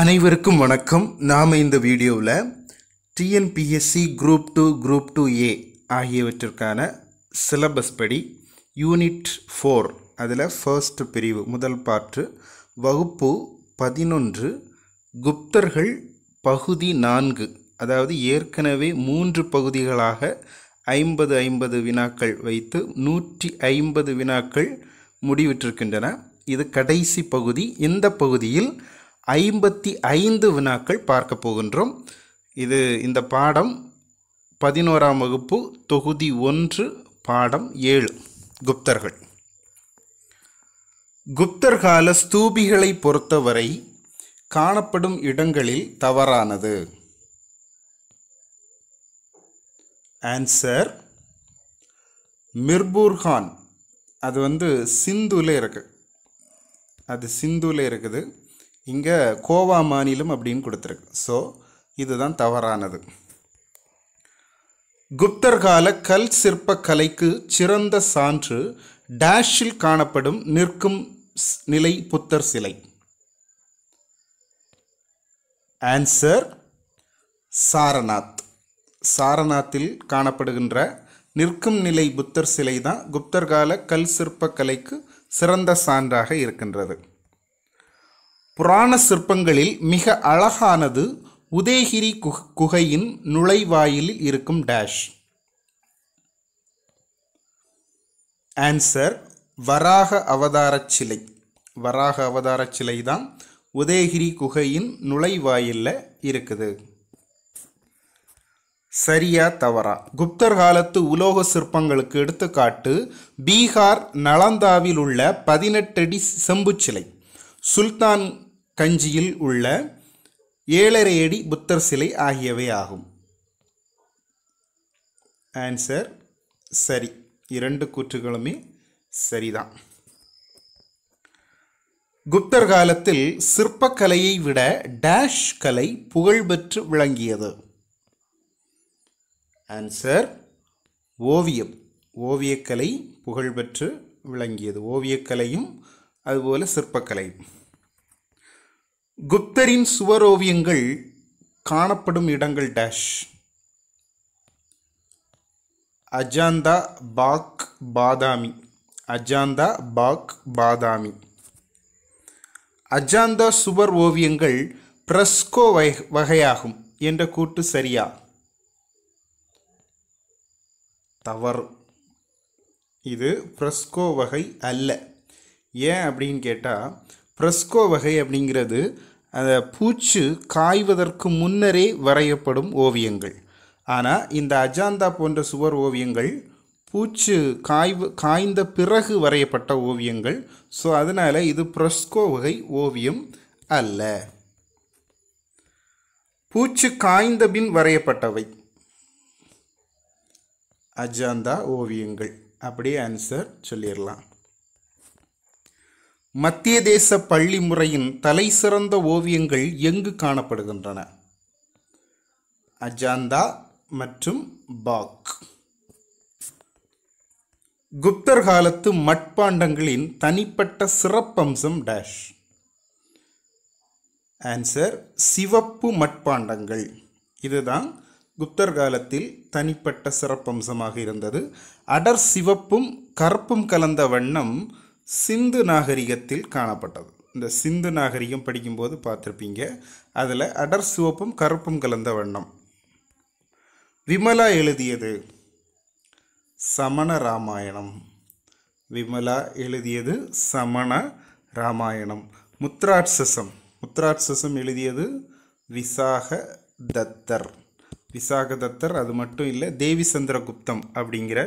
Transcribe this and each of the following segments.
அனைவருக்கும் வணக்கம் நாம் இந்த வீடியோவில் TNPSC group two group two A ஆகியவற்றிற்கான சிலபஸ் படி யூனிட் ஃபோர் அதில் ஃபர்ஸ்ட் பிரிவு முதல் பாற்று வகுப்பு பதினொன்று குப்தர்கள் பகுதி நான்கு அதாவது ஏற்கனவே மூன்று பகுதிகளாக ஐம்பது ஐம்பது வினாக்கள் வைத்து நூற்றி ஐம்பது வினாக்கள் முடிவிட்டிருக்கின்றன இது கடைசி பகுதி இந்த பகுதியில் ஐம்பத்தி ஐந்து வினாக்கள் பார்க்க போகின்றோம் இது இந்த பாடம் பதினோராம் வகுப்பு தொகுதி ஒன்று பாடம் ஏழு குப்தர்கள் குப்தர்கால ஸ்தூபிகளை பொறுத்தவரை காணப்படும் இடங்களில் தவறானது ஆன்சர் மிர்பூர்கான் அது வந்து சிந்துவில் இருக்குது அது சிந்துவில் இருக்குது இங்கே கோவா மாநிலம் அப்படின்னு கொடுத்துருக்கு ஸோ இதுதான் தவறானது குப்தர் கால கல் சிற்பக்கலைக்கு சிறந்த சான்று டேஷில் காணப்படும் நிற்கும் நிலை புத்தர் சிலை ஆன்சர் சாரநாத் சாரநாத்தில் காணப்படுகின்ற நிற்கும் நிலை புத்தர் சிலை தான் குப்தர் கால கல் சிற்பக்கலைக்கு சிறந்த சான்றாக இருக்கின்றது புராண சிற்பங்களில் மிக அழகானது உதயகிரி குகையின் நுழைவாயிலில் இருக்கும் டேஷ் ஆன்சர் வராக அவதார சிலை வராக அவதார சிலை தான் உதயகிரி குகையின் நுழைவாயிலில் இருக்குது சரியா தவறா குப்தர் காலத்து உலோக சிற்பங்களுக்கு எடுத்துக்காட்டு பீகார் நலந்தாவில் உள்ள பதினெட்டடி செம்பு சிலை சுல்தான் கஞ்சியில் உள்ள ஏழரை அடி புத்தர் சிலை ஆகியவை ஆகும் ஆன்சர் சரி இரண்டு கூற்றுகளுமே சரிதான் குப்தர் காலத்தில் சிற்பக்கலையை விட டேஷ் கலை புகழ்பெற்று விளங்கியது ஆன்சர் ஓவியம் ஓவியக்கலை புகழ்பெற்று விளங்கியது ஓவியக்கலையும் அதுபோல் சிற்பக்கலையும் குப்தரின் சுவரோவியங்கள் காணப்படும் இடங்கள் டேஷ் அஜாந்தா பாக் பாதாமி அஜாந்தா பாக் பாதாமி அஜாந்தா சுவர் ஓவியங்கள் பிரஸ்கோ வகையாகும் என்ற கூட்டு சரியா தவறு இது பிரஸ்கோ வகை அல்ல ஏன் அப்படின்னு கேட்டால் ஃப்ரெஸ்கோ வகை அப்படிங்கிறது அந்த பூச்சு காய்வதற்கு முன்னரே வரையப்படும் ஓவியங்கள் ஆனால் இந்த அஜாந்தா போன்ற சுவர் ஓவியங்கள் பூச்சு காய்வு காய்ந்த பிறகு வரையப்பட்ட ஓவியங்கள் ஸோ அதனால் இது ப்ரெஸ்கோ வகை ஓவியம் அல்ல பூச்சு காய்ந்த பின் வரையப்பட்டவை அஜாந்தா ஓவியங்கள் அப்படியே ஆன்சர் சொல்லிடலாம் மத்திய தேச பள்ளி முறையின் தலை சிறந்த ஓவியங்கள் எங்கு காணப்படுகின்றன அஜாந்தா மற்றும் பாக் குப்தர் காலத்து மட்பாண்டங்களின் தனிப்பட்ட சிறப்பம்சம் டேஷ் ஆன்சர் சிவப்பு மட்பாண்டங்கள் இதுதான் குப்தர் காலத்தில் தனிப்பட்ட சிறப்பம்சமாக இருந்தது அடர் சிவப்பும் கருப்பும் கலந்த வண்ணம் சிந்து நாகரிகத்தில் காணப்பட்டது இந்த சிந்து நாகரிகம் படிக்கும்போது பார்த்துருப்பீங்க அதில் அடர் சிவப்பும் கருப்பும் கலந்த வண்ணம் விமலா எழுதியது சமண ராமாயணம் விமலா எழுதியது சமண ராமாயணம் முத்ராட்சசம் முத்ராட்சசம் எழுதியது விசாக தத்தர் விசாக தத்தர் அது மட்டும் இல்லை தேவி சந்திரகுப்தம் அப்படிங்கிற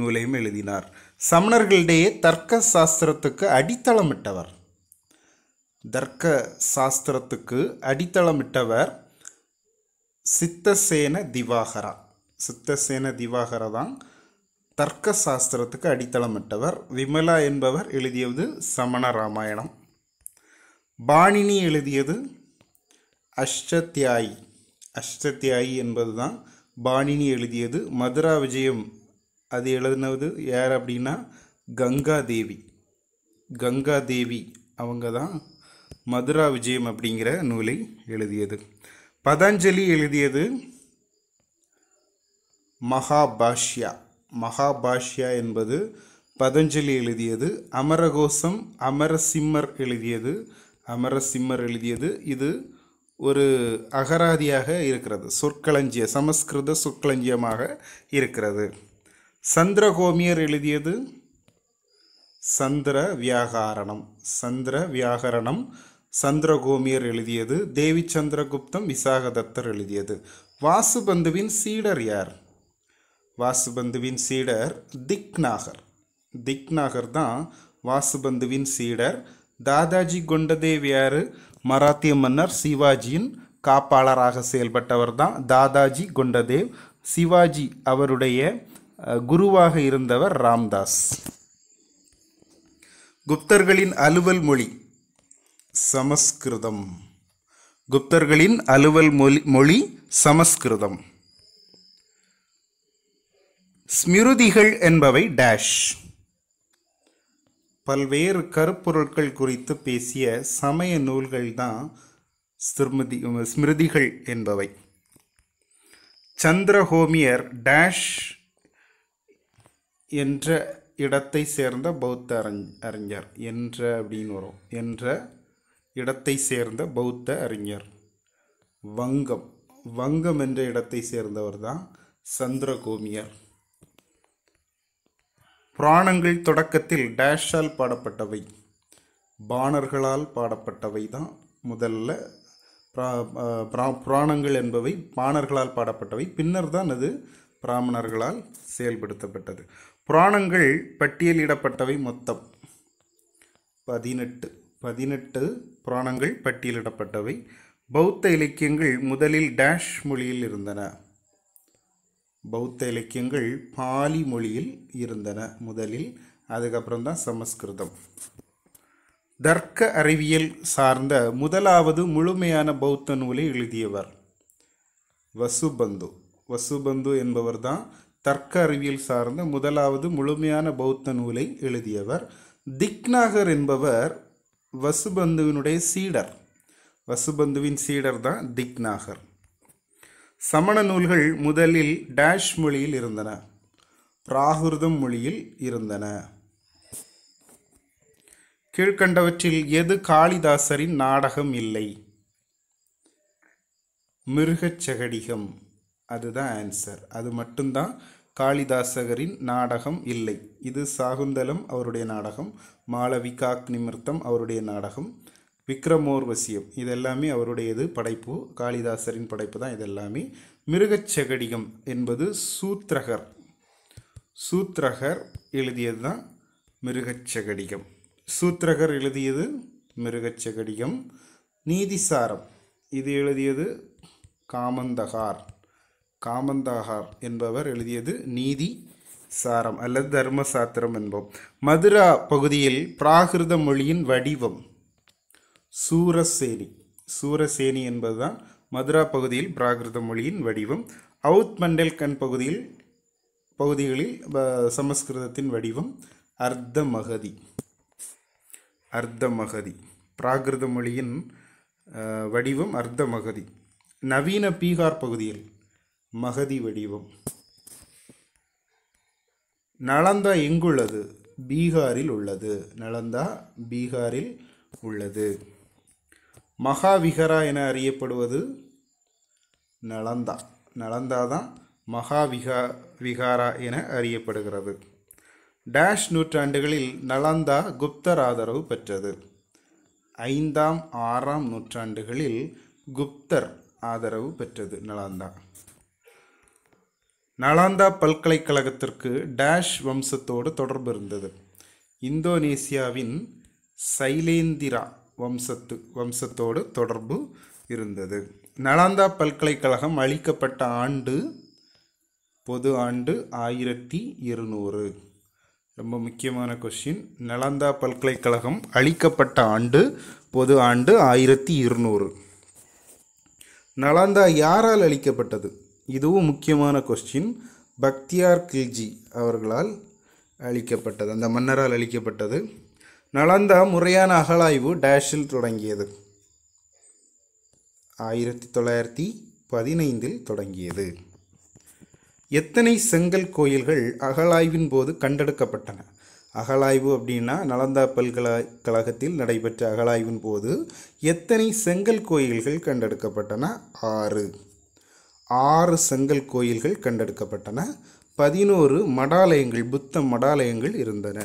நூலையும் எழுதினார் சமணர்களிடையே தர்க்க சாஸ்திரத்துக்கு அடித்தளமிட்டவர் தர்க்க சாஸ்திரத்துக்கு அடித்தளமிட்டவர் சித்தசேன திவாகரா சித்தசேன திவாகரா தான் தர்க்க சாஸ்திரத்துக்கு அடித்தளமிட்டவர் விமலா என்பவர் எழுதியது சமண ராமாயணம் பாணினி எழுதியது அஷ்டத்தியாயி அஷ்டத்தியாயி என்பது தான் பாணினி எழுதியது மதுரா விஜயம் அது எழுதுனது யார் அப்படின்னா கங்கா தேவி கங்கா தேவி அவங்க தான் மதுரா விஜயம் அப்படிங்கிற நூலை எழுதியது பதஞ்சலி எழுதியது மகாபாஷ்யா மகாபாஷ்யா என்பது பதஞ்சலி எழுதியது அமரகோசம் அமரசிம்மர் எழுதியது அமரசிம்மர் எழுதியது இது ஒரு அகராதியாக இருக்கிறது சொற்களஞ்சிய சமஸ்கிருத சொற்களஞ்சியமாக இருக்கிறது சந்திரகோமியர் எழுதியது சந்திர வியாகாரணம் சந்திர வியாகரணம் சந்திரகோமியர் எழுதியது தேவி சந்திரகுப்தம் விசாகதத்தர் எழுதியது வாசுபந்துவின் சீடர் யார் வாசுபந்துவின் சீடர் திக்நாகர் திக்நாகர் தான் வாசுபந்துவின் சீடர் தாதாஜி யார் மராத்திய மன்னர் சிவாஜியின் காப்பாளராக செயல்பட்டவர் தான் தாதாஜி கொண்டதேவ் சிவாஜி அவருடைய குருவாக இருந்தவர் ராம்தாஸ் குப்தர்களின் அலுவல் மொழி சமஸ்கிருதம் குப்தர்களின் அலுவல் மொழி மொழி சமஸ்கிருதம் ஸ்மிருதிகள் என்பவை டேஷ் பல்வேறு கருப்பொருட்கள் குறித்து பேசிய சமய நூல்கள் தான் ஸ்மிருதி ஸ்மிருதிகள் என்பவை சந்திரஹோமியர் டேஷ் என்ற இடத்தை சேர்ந்த பௌத்த அறிஞ் அறிஞர் என்ற அப்படின்னு வரும் என்ற இடத்தை சேர்ந்த பௌத்த அறிஞர் வங்கம் வங்கம் என்ற இடத்தை சேர்ந்தவர் தான் சந்திரகோமியர் புராணங்கள் தொடக்கத்தில் டேஷால் பாடப்பட்டவை பாணர்களால் பாடப்பட்டவை தான் முதல்ல புராணங்கள் என்பவை பாணர்களால் பாடப்பட்டவை பின்னர் தான் அது பிராமணர்களால் செயல்படுத்தப்பட்டது புராணங்கள் பட்டியலிடப்பட்டவை மொத்தம் பதினெட்டு பதினெட்டு புராணங்கள் பட்டியலிடப்பட்டவை பௌத்த இலக்கியங்கள் முதலில் டேஷ் மொழியில் இருந்தன பௌத்த இலக்கியங்கள் பாலி மொழியில் இருந்தன முதலில் அதுக்கப்புறம் தான் சமஸ்கிருதம் தர்க்க அறிவியல் சார்ந்த முதலாவது முழுமையான பௌத்த நூலை எழுதியவர் வசுபந்து வசுபந்து என்பவர் தான் தர்க்க அறிவியல் சார்ந்த முதலாவது முழுமையான பௌத்த நூலை எழுதியவர் திக்நாகர் என்பவர் வசுபந்துவினுடைய சீடர் வசுபந்துவின் சீடர் தான் திக்நாகர் சமண நூல்கள் முதலில் டேஷ் மொழியில் இருந்தன பிராகிருதம் மொழியில் இருந்தன கீழ்கண்டவற்றில் எது காளிதாசரின் நாடகம் இல்லை மிருகச்சகடிகம் அதுதான் ஆன்சர் அது மட்டும்தான் காளிதாசகரின் நாடகம் இல்லை இது சாகுந்தலம் அவருடைய நாடகம் மாலவிகாக் நிமிர்த்தம் அவருடைய நாடகம் விக்ரமோர்வசியம் இதெல்லாமே அவருடையது படைப்பு காளிதாசரின் படைப்பு தான் இதெல்லாமே மிருகச்செகடிகம் என்பது சூத்ரகர் சூத்ரகர் எழுதியது தான் மிருகச்செகடிகம் சூத்ரகர் எழுதியது மிருகச்செகடிகம் நீதிசாரம் இது எழுதியது காமந்தகார் காமந்தாகார் என்பவர் எழுதியது நீதி சாரம் அல்லது தர்ம சாத்திரம் என்போம் மதுரா பகுதியில் பிராகிருத மொழியின் வடிவம் சூரசேனி சூரசேனி என்பதுதான் மதுரா பகுதியில் பிராகிருத மொழியின் வடிவம் அவுத் மண்டல்கன் பகுதியில் பகுதிகளில் சமஸ்கிருதத்தின் வடிவம் அர்த்த மகதி அர்த்த மகதி பிராகிருத மொழியின் வடிவம் அர்த்த மகதி நவீன பீகார் பகுதியில் மகதி வடிவம் நலந்தா எங்குள்ளது பீகாரில் உள்ளது நலந்தா பீகாரில் உள்ளது மகாவிகரா என அறியப்படுவது நலந்தா நலந்தா தான் மகாவிகா விகாரா என அறியப்படுகிறது டேஷ் நூற்றாண்டுகளில் நலந்தா குப்தர் ஆதரவு பெற்றது ஐந்தாம் ஆறாம் நூற்றாண்டுகளில் குப்தர் ஆதரவு பெற்றது நலந்தா நலாந்தா பல்கலைக்கழகத்திற்கு டேஷ் வம்சத்தோடு தொடர்பு இருந்தது இந்தோனேசியாவின் சைலேந்திரா வம்சத்து வம்சத்தோடு தொடர்பு இருந்தது நலாந்தா பல்கலைக்கழகம் அளிக்கப்பட்ட ஆண்டு பொது ஆண்டு ஆயிரத்தி இருநூறு ரொம்ப முக்கியமான கொஷின் நலந்தா பல்கலைக்கழகம் அளிக்கப்பட்ட ஆண்டு பொது ஆண்டு ஆயிரத்தி இருநூறு நலந்தா யாரால் அளிக்கப்பட்டது இதுவும் முக்கியமான கொஸ்டின் பக்தியார் கில்ஜி அவர்களால் அளிக்கப்பட்டது அந்த மன்னரால் அளிக்கப்பட்டது நலந்தா முறையான அகழாய்வு டேஷில் தொடங்கியது ஆயிரத்தி தொள்ளாயிரத்தி பதினைந்தில் தொடங்கியது எத்தனை செங்கல் கோயில்கள் அகழாய்வின் போது கண்டெடுக்கப்பட்டன அகழாய்வு அப்படின்னா நலந்தா பல்கலைக்கழகத்தில் நடைபெற்ற அகழாய்வின் போது எத்தனை செங்கல் கோயில்கள் கண்டெடுக்கப்பட்டன ஆறு ஆறு செங்கல் கோயில்கள் கண்டெடுக்கப்பட்டன பதினோரு மடாலயங்கள் புத்த மடாலயங்கள் இருந்தன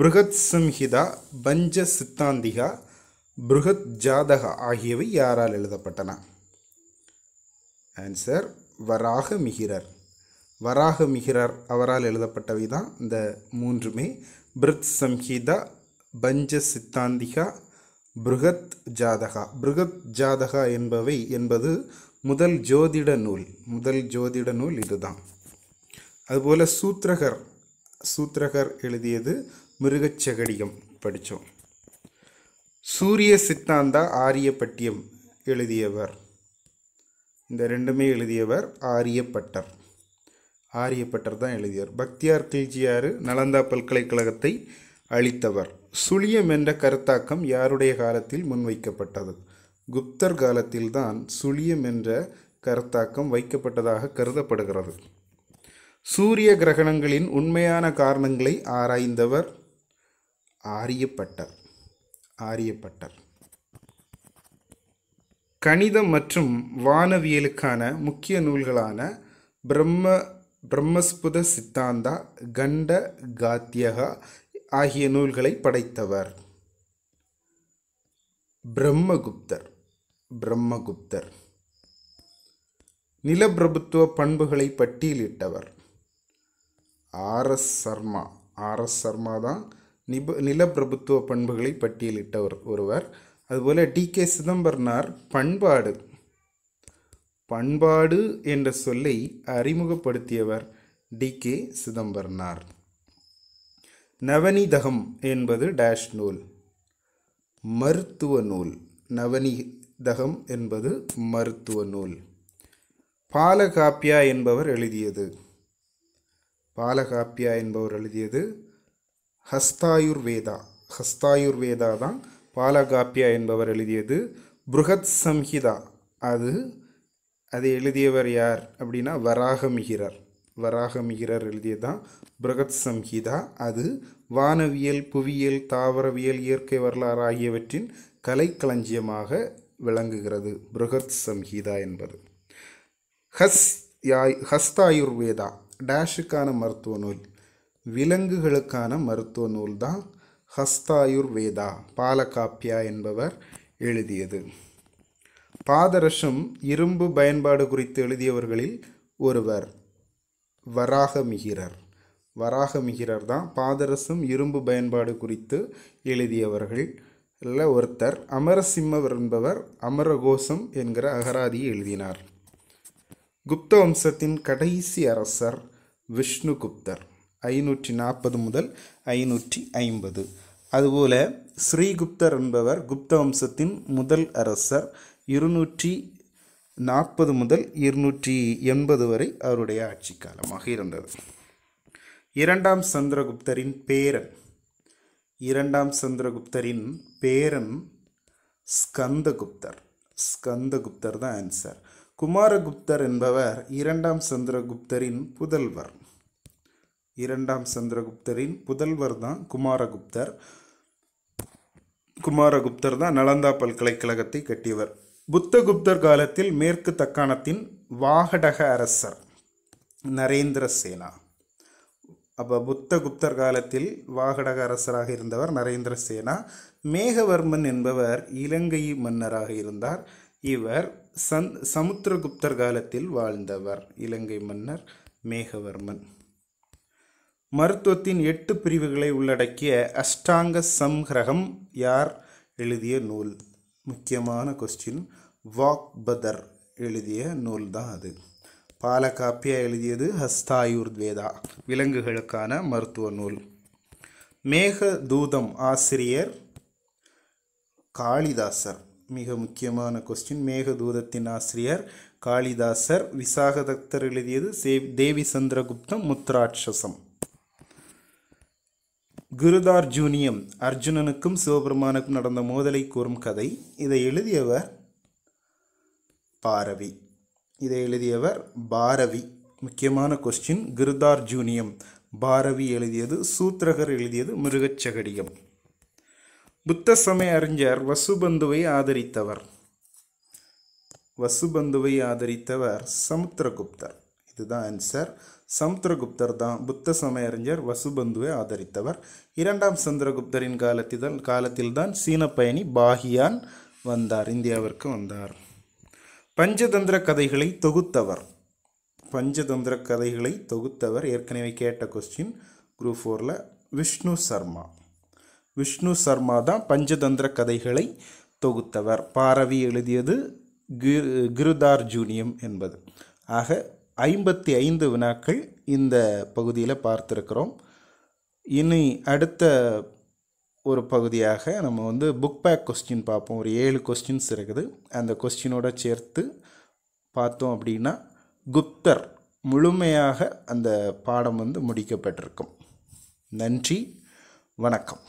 பிருகத் சம்ஹிதா பஞ்ச சித்தாந்திகா பிருகத் ஜாதகா ஆகியவை யாரால் எழுதப்பட்டன ஆன்சர் வராக மிகிரர் வராக மிகிரர் அவரால் எழுதப்பட்டவை தான் இந்த மூன்றுமே பிருத் சம்ஹிதா பஞ்ச சித்தாந்திகா பிருகத் ஜாதகா பிருகத் ஜாதகா என்பவை என்பது முதல் ஜோதிட நூல் முதல் ஜோதிட நூல் இதுதான் அதுபோல் சூத்ரகர் சூத்ரகர் எழுதியது மிருகச்செகடியம் படித்தோம் சூரிய சித்தாந்தா ஆரியப்பட்டியம் எழுதியவர் இந்த ரெண்டுமே எழுதியவர் ஆரியப்பட்டர் ஆரியப்பட்டர் தான் எழுதியவர் பக்தியார் கிழ்ச்சியாறு நலந்தா பல்கலைக்கழகத்தை அளித்தவர் சுழியம் என்ற கருத்தாக்கம் யாருடைய காலத்தில் முன்வைக்கப்பட்டது குப்தர் காலத்தில்தான் சுழியம் என்ற கருத்தாக்கம் வைக்கப்பட்டதாக கருதப்படுகிறது சூரிய கிரகணங்களின் உண்மையான காரணங்களை ஆராய்ந்தவர் ஆரியப்பட்டர் ஆரியப்பட்டர் கணிதம் மற்றும் வானவியலுக்கான முக்கிய நூல்களான பிரம்ம பிரம்மஸ்புத சித்தாந்தா கண்ட காத்தியகா ஆகிய நூல்களை படைத்தவர் பிரம்மகுப்தர் பிரம்மகுப்தர் நிலப்பிரபுத்துவ பண்புகளை பட்டியலிட்டவர் ஆர்எஸ் சர்மா ஆர்எஸ் சர்மா தான் நிப நிலப்பிரபுத்துவ பண்புகளை பட்டியலிட்டவர் ஒருவர் அதுபோல் டி கே சிதம்பரனார் பண்பாடு பண்பாடு என்ற சொல்லை அறிமுகப்படுத்தியவர் டி கே சிதம்பரனார் நவனிதகம் என்பது டேஷ் நூல் மருத்துவ நூல் நவனிதகம் என்பது மருத்துவ நூல் பாலகாப்பியா என்பவர் எழுதியது பாலகாப்பியா என்பவர் எழுதியது ஹஸ்தாயுர்வேதா ஹஸ்தாயுர்வேதா தான் பாலகாப்பியா என்பவர் எழுதியது புருகத் சம்ஹிதா அது அதை எழுதியவர் யார் அப்படின்னா வராகமிகிறார் வராகமிகிரர் எழுதியதான் பிரகத் சம்ஹிதா அது வானவியல் புவியியல் தாவரவியல் இயற்கை வரலாறு ஆகியவற்றின் கலைக்களஞ்சியமாக விளங்குகிறது பிரகத் சம்ஹிதா என்பது ஹஸ் யாய் ஹஸ்தாயுர்வேதா டேஷுக்கான மருத்துவ நூல் விலங்குகளுக்கான மருத்துவ நூல் தான் ஹஸ்தாயுர்வேதா பாலகாப்பியா என்பவர் எழுதியது பாதரசம் இரும்பு பயன்பாடு குறித்து எழுதியவர்களில் ஒருவர் வராகமிகிரர் வராகமிகிரர் தான் பாதரசம் இரும்பு பயன்பாடு குறித்து எழுதியவர்கள் இல்லை ஒருத்தர் அமரசிம்மவர் என்பவர் அமரகோசம் என்கிற அகராதியை எழுதினார் குப்த வம்சத்தின் கடைசி அரசர் விஷ்ணுகுப்தர் ஐநூற்றி நாற்பது முதல் ஐநூற்றி ஐம்பது அதுபோல் ஸ்ரீகுப்தர் என்பவர் குப்த வம்சத்தின் முதல் அரசர் இருநூற்றி நாற்பது முதல் இருநூற்றி எண்பது வரை அவருடைய ஆட்சி காலமாக இருந்தது இரண்டாம் சந்திரகுப்தரின் பேரன் இரண்டாம் சந்திரகுப்தரின் பேரன் ஸ்கந்தகுப்தர் ஸ்கந்தகுப்தர் தான் ஆன்சர் குமாரகுப்தர் என்பவர் இரண்டாம் சந்திரகுப்தரின் புதல்வர் இரண்டாம் சந்திரகுப்தரின் புதல்வர் தான் குமாரகுப்தர் குமாரகுப்தர் தான் நலந்தா பல்கலைக்கழகத்தை கட்டியவர் புத்தகுப்தர் காலத்தில் மேற்கு தக்காணத்தின் வாகடக அரசர் நரேந்திர சேனா அப்போ புத்தகுப்தர் காலத்தில் வாகடக அரசராக இருந்தவர் நரேந்திர சேனா மேகவர்மன் என்பவர் இலங்கை மன்னராக இருந்தார் இவர் சந் சமுத்திரகுப்தர் காலத்தில் வாழ்ந்தவர் இலங்கை மன்னர் மேகவர்மன் மருத்துவத்தின் எட்டு பிரிவுகளை உள்ளடக்கிய அஷ்டாங்க சம்கிரகம் யார் எழுதிய நூல் முக்கியமான கொஸ்டின் வாக் பதர் எழுதிய நூல் தான் அது பாலகாப்பியா எழுதியது ஹஸ்தாயுர்வேதா விலங்குகளுக்கான மருத்துவ நூல் மேகதூதம் ஆசிரியர் காளிதாசர் மிக முக்கியமான கொஸ்டின் மேகதூதத்தின் ஆசிரியர் காளிதாசர் விசாகதக்தர் எழுதியது தேவி சந்திரகுப்தம் முத்ராட்சசம் குருதார் ஜூனியம் அர்ஜுனனுக்கும் சிவபெருமானுக்கும் நடந்த மோதலை கூறும் கதை இதை எழுதியவர் பாரவி இதை எழுதியவர் பாரவி முக்கியமான கொஸ்டின் குருதார் ஜூனியம் பாரவி எழுதியது சூத்ரகர் எழுதியது மிருகச்சகடியம் புத்த சமய அறிஞர் வசுபந்துவை ஆதரித்தவர் வசுபந்துவை ஆதரித்தவர் சமுத்திரகுப்தர் இதுதான் ஆன்சர் சமுத்திரகுப்தர் தான் புத்த சமயறிஞர் வசுபந்துவை ஆதரித்தவர் இரண்டாம் சந்திரகுப்தரின் காலத்தில் தான் சீன பயணி பாகியான் வந்தார் இந்தியாவிற்கு வந்தார் பஞ்சதந்திர கதைகளை தொகுத்தவர் பஞ்சதந்திர கதைகளை தொகுத்தவர் ஏற்கனவே கேட்ட கொஸ்டின் குரூப் ஃபோரில் விஷ்ணு சர்மா விஷ்ணு சர்மா தான் பஞ்சதந்திர கதைகளை தொகுத்தவர் பாரவி எழுதியது கிரு கிருதார்ஜூனியம் என்பது ஆக ஐம்பத்தி ஐந்து வினாக்கள் இந்த பகுதியில் பார்த்துருக்குறோம் இனி அடுத்த ஒரு பகுதியாக நம்ம வந்து புக் பேக் கொஸ்டின் பார்ப்போம் ஒரு ஏழு கொஸ்டின்ஸ் இருக்குது அந்த கொஸ்டினோட சேர்த்து பார்த்தோம் அப்படின்னா குப்தர் முழுமையாக அந்த பாடம் வந்து முடிக்கப்பட்டிருக்கும் நன்றி வணக்கம்